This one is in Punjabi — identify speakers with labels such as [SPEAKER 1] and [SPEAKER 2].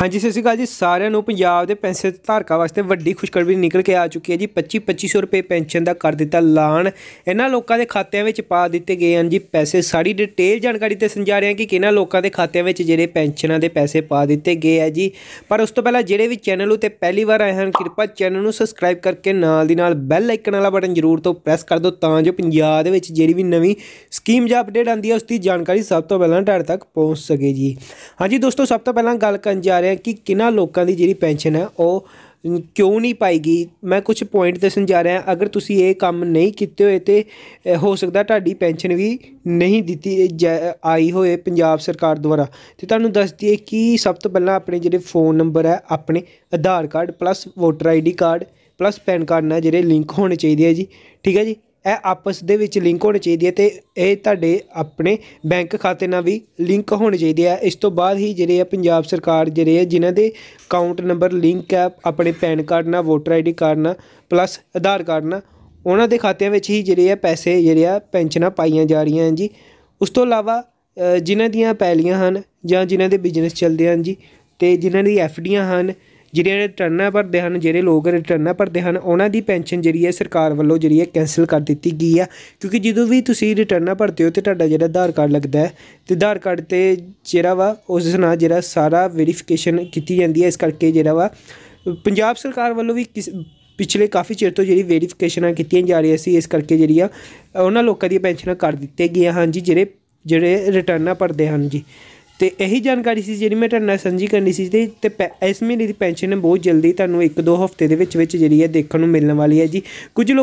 [SPEAKER 1] ਹਾਂਜੀ ਸਤਿ ਸ਼੍ਰੀ ਅਕਾਲ ਜੀ ਸਾਰਿਆਂ ਨੂੰ ਪੰਜਾਬ ਦੇ ਪੈਨਸ਼ਨ ਧਾਰਕਾਂ ਵਾਸਤੇ ਵੱਡੀ ਖੁਸ਼ਖਬਰੀ ਨਿਕਲ ਕੇ ਆ ਚੁੱਕੀ ਹੈ ਜੀ 25 2500 ਰੁਪਏ ਪੈਨਸ਼ਨ ਦਾ ਕਰ ਦਿੱਤਾ ਐਲਾਨ ਇਹਨਾਂ ਲੋਕਾਂ ਦੇ ਖਾਤਿਆਂ ਵਿੱਚ ਪਾ ਦਿੱਤੇ ਗਏ ਹਨ ਜੀ ਪੈਸੇ ਸਾਰੀ ਡਿਟੇਲ ਜਾਣਕਾਰੀ ਤੇ ਸਮਝਾ ਰਹੇ ਹਾਂ ਕਿ ਕਿਹਨਾਂ ਲੋਕਾਂ ਦੇ ਖਾਤਿਆਂ ਵਿੱਚ ਜਿਹੜੇ ਪੈਨਸ਼ਨਾਂ ਦੇ ਪੈਸੇ ਪਾ ਦਿੱਤੇ ਗਏ ਹੈ ਜੀ ਪਰ ਉਸ ਤੋਂ ਪਹਿਲਾਂ ਜਿਹੜੇ ਵੀ ਚੈਨਲ ਉਤੇ ਪਹਿਲੀ ਵਾਰ ਆਏ ਹਨ ਕਿਰਪਾ ਚੈਨਲ ਨੂੰ ਸਬਸਕ੍ਰਾਈਬ ਕਰਕੇ ਨਾਲ ਦੀ ਨਾਲ ਬੈਲ ਆਈਕਨ ਵਾਲਾ ਬਟਨ ਜ਼ਰੂਰ ਤੋਂ ਪ੍ਰੈਸ ਕਰ ਦਿਓ ਤਾਂ ਜੋ ਪੰਜਾਬ ਦੇ ਵਿੱਚ ਜਿਹੜੀ ਵੀ ਨਵੀਂ ਸਕੀਮ ਜਾਂ ਅਪਡੇਟ ਆਂਦੀ ਹੈ ਉਸ ਦੀ ਜਾਣਕਾਰੀ ਸਭ ਤੋਂ ਪਹਿਲਾਂ ਤੁਹਾਡੇ ਤੱਕ ਪਹੁੰਚ ਸਕੇ ਜੀ ਹਾਂਜੀ ਦੋਸਤੋ ਸਭ ਤੋਂ ਪਹਿਲਾਂ ਗੱਲ ਕਰਨ ਜਾ ਰਹੇ ਹਾਂ ਕਿ ਕਿਹਨਾਂ ਲੋਕਾਂ ਦੀ ਜਿਹੜੀ ਪੈਨਸ਼ਨ ਹੈ ਉਹ ਕਿਉਂ ਨਹੀਂ ਪਾਈ ਗਈ ਮੈਂ ਕੁਝ ਪੁਆਇੰਟ ਦੱਸਣ ਜਾ ਰਿਹਾ ਅਗਰ ਤੁਸੀਂ ਇਹ ਕੰਮ ਨਹੀਂ ਕੀਤੇ ਹੋਏ ਤੇ ਹੋ ਸਕਦਾ ਤੁਹਾਡੀ ਪੈਨਸ਼ਨ ਵੀ ਨਹੀਂ ਦਿੱਤੀ ਆਈ ਹੋਏ ਪੰਜਾਬ ਸਰਕਾਰ ਦੁਆਰਾ ਤੇ ਤੁਹਾਨੂੰ ਦੱਸ ਦਈਏ ਕਿ ਸਭ ਤੋਂ ਪਹਿਲਾਂ ਆਪਣੇ ਜਿਹੜੇ ਫੋਨ ਨੰਬਰ ਹੈ ਆਪਣੇ Aadhaar card plus voter ID card plus PAN card ਨਾਲ ਜਿਹੜੇ ਲਿੰਕ ਹੋਣੇ ਚਾਹੀਦੇ ਆ ਜੀ ਠੀਕ ਹੈ ਜੀ ਇਹ ਆਪਸ ਦੇ ਵਿੱਚ ਲਿੰਕ ਹੋਣੀ ਚਾਹੀਦੀ ਹੈ ਤੇ ਇਹ ਤੁਹਾਡੇ ਆਪਣੇ ਬੈਂਕ ਖਾਤੇ ਨਾਲ ਵੀ ਲਿੰਕ ਹੋਣੀ ਚਾਹੀਦੀ ਹੈ ਇਸ ਤੋਂ ਬਾਅਦ ਹੀ ਜਿਹੜੇ ਆ ਪੰਜਾਬ ਸਰਕਾਰ ਜਿਹੜੇ ਆ ਜਿਨ੍ਹਾਂ ਦੇ ਅਕਾਊਂਟ ਨੰਬਰ ਲਿੰਕ ਹੈ ਆਪਣੇ ਪੈਨ ਕਾਰਡ ਨਾਲ ਵੋਟਰ ਆਈਡੀ ਕਾਰਡ ਨਾਲ ਪਲੱਸ ਆਧਾਰ ਕਾਰਡ ਨਾਲ ਉਹਨਾਂ ਦੇ ਖਾਤਿਆਂ ਵਿੱਚ ਹੀ ਜਿਹੜੇ ਆ ਪੈਸੇ ਜਿਹੜੇ ਆ ਪੈਨਸ਼ਨਾਂ ਪਾਈਆਂ ਜਾ ਰਹੀਆਂ ਹਨ ਜੀ ਉਸ ਤੋਂ ਇਲਾਵਾ ਜਿਨ੍ਹਾਂ ਦੀਆਂ ਪੈਲੀਆਂ ਹਨ ਜਾਂ ਜਿਨ੍ਹਾਂ ਦੇ ਬਿਜ਼ਨਸ ਚੱਲਦੇ ਹਨ ਜੀ ਤੇ ਜਿਨ੍ਹਾਂ ਦੀ ਐਫਡੀਆਂ ਹਨ ਜਿਹੜੇ ਰਿਟਰਨਾਂ ਭਰਦੇ ਹਨ ਜਿਹੜੇ ਲੋਕ ਰਿਟਰਨਾਂ ਭਰਦੇ ਹਨ ਉਹਨਾਂ ਦੀ ਪੈਨਸ਼ਨ ਜਿਹੜੀ ਹੈ ਸਰਕਾਰ ਵੱਲੋਂ ਜਿਹੜੀ ਹੈ ਕੈਨਸਲ ਕਰ ਦਿੱਤੀ ਗਈ ਆ ਕਿਉਂਕਿ ਜਦੋਂ ਵੀ ਤੁਸੀਂ ਰਿਟਰਨਾਂ ਭਰਦੇ ਹੋ ਤੇ ਤੁਹਾਡਾ ਜਿਹੜਾ ਆਧਾਰ ਕਾਰਡ ਲੱਗਦਾ ਹੈ ਤੇ ਆਧਾਰ ਕਾਰਡ ਤੇ ਜਿਹੜਾ ਵਾ ਉਸ ਨਾਲ ਜਿਹੜਾ ਸਾਰਾ ਵੈਰੀਫਿਕੇਸ਼ਨ ਕੀਤੀ ਜਾਂਦੀ ਹੈ ਇਸ ਕਰਕੇ ਜਿਹੜਾ ਵਾ ਪੰਜਾਬ ਸਰਕਾਰ ਵੱਲੋਂ ਵੀ ਪਿਛਲੇ ਕਾਫੀ ਚਿਰ ਤੋਂ ਜਿਹੜੀ ਵੈਰੀਫਿਕੇਸ਼ਨਾਂ ਕੀਤੀਆਂ ਜਾ ਰਹੀਆਂ ਸੀ ਇਸ ਕਰਕੇ ਜਿਹੜੀ ਆ ਉਹਨਾਂ ਲੋਕਾਂ ਦੀਆਂ ਪੈਨਸ਼ਨਾਂ ਕਰ ਦਿੱਤੇ ਗਈਆਂ ਹਨ ਜੀ ਜਿਹੜੇ ਜਿਹੜੇ ਰਿਟਰਨਾਂ ਭਰਦੇ ਹਨ ਜੀ ਤੇ ਇਹੀ ਜਾਣਕਾਰੀ ਸੀ ਜਿਹੜੀ ਮੈਂ ਤੁਹਾਡੇ ਨਾਲ ਸਾਂਝੀ ਕਰਨੀ ਸੀ ਤੇ ਇਸ ਮਹੀਨੇ ਦੀ ਪੈਨਸ਼ਨ ਬਹੁਤ ਜਲਦੀ ਤੁਹਾਨੂੰ 1-2 ਹਫ਼ਤੇ ਦੇ ਵਿੱਚ ਵਿੱਚ ਜਿਹੜੀ ਹੈ ਦੇਖਣ ਨੂੰ ਮਿਲਣ ਵਾਲੀ ਹੈ ਜੀ ਕੁਝ ਲੋਕ